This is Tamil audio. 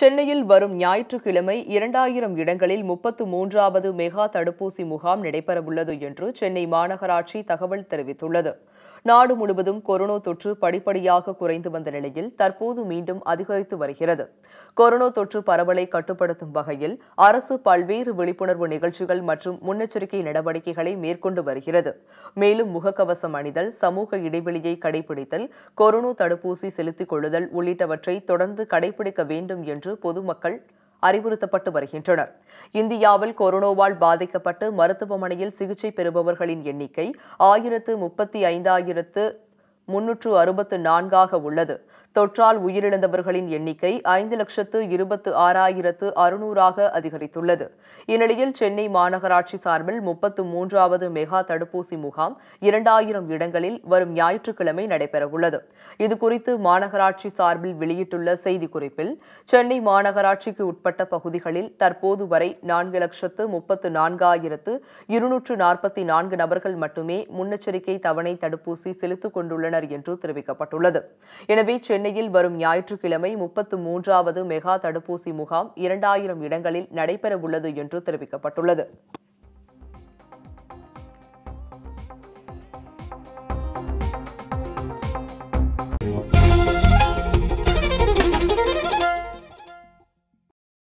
சென்னையில் வரும் ஞாயிற்றுக்கிழமை இரண்டாயிரம் இடங்களில் முப்பத்து மூன்றாவது மெகா தடுப்பூசி முகாம் நடைபெறவுள்ளது என்று சென்னை மாநகராட்சி தகவல் தெரிவித்துள்ளது நாடு முழுவதும் கொரோனா தொற்று படிப்படியாக குறைந்து வந்த நிலையில் தற்போது மீண்டும் அதிகரித்து வருகிறது கொரோனா தொற்று பரவலை கட்டுப்படுத்தும் வகையில் அரசு பல்வேறு விழிப்புணர்வு நிகழ்ச்சிகள் மற்றும் முன்னெச்சரிக்கை நடவடிக்கைகளை மேற்கொண்டு வருகிறது மேலும் முகக்கவசம் அணிதல் சமூக இடைவெளியை கடைபிடித்தல் கொரோனா தடுப்பூசி செலுத்திக் கொள்ளுதல் உள்ளிட்டவற்றை தொடர்ந்து கடைபிடிக்க வேண்டும் என்று பொதுமக்கள் அறிவுறுத்தப்பட்டு வருகின்றனர் இந்தியாவில் கொரோனாவால் பாதிக்கப்பட்டு மருத்துவமனையில் சிகிச்சை பெறுபவர்களின் எண்ணிக்கை ஆயிரத்து முப்பத்தி ஐந்தாயிரத்து முன்னூற்று அறுபத்து நான்காக உள்ளது தொற்றால் உயிரிழந்தவர்களின் எண்ணிக்கை ஐந்து லட்சத்து இருபத்து ஆறாயிரத்து அறுநூறாக அதிகரித்துள்ளது இந்நிலையில் சென்னை மாநகராட்சி சார்பில் முப்பத்து மூன்றாவது மெகா தடுப்பூசி முகாம் இரண்டாயிரம் இடங்களில் வரும் ஞாயிற்றுக்கிழமை நடைபெறவுள்ளது இதுகுறித்து மாநகராட்சி சார்பில் வெளியிட்டுள்ள செய்திக்குறிப்பில் சென்னை மாநகராட்சிக்கு உட்பட்ட பகுதிகளில் தற்போது வரை நான்கு லட்சத்து முப்பத்து நான்காயிரத்து இருநூற்று நாற்பத்தி நான்கு நபர்கள் மட்டுமே முன்னெச்சரிக்கை தவணை தடுப்பூசி செலுத்திக் கொண்டுள்ளனர் உள்ளனர் என்று தெரிவிக்கப்பட்டுள்ளது எனவே சென்னையில் வரும் ஞாயிற்றுக்கிழமை முப்பத்து மூன்றாவது மெகா தடுப்பூசி முகாம் இரண்டாயிரம் இடங்களில் நடைபெறவுள்ளது என்று தெரிவிக்கப்பட்டுள்ளது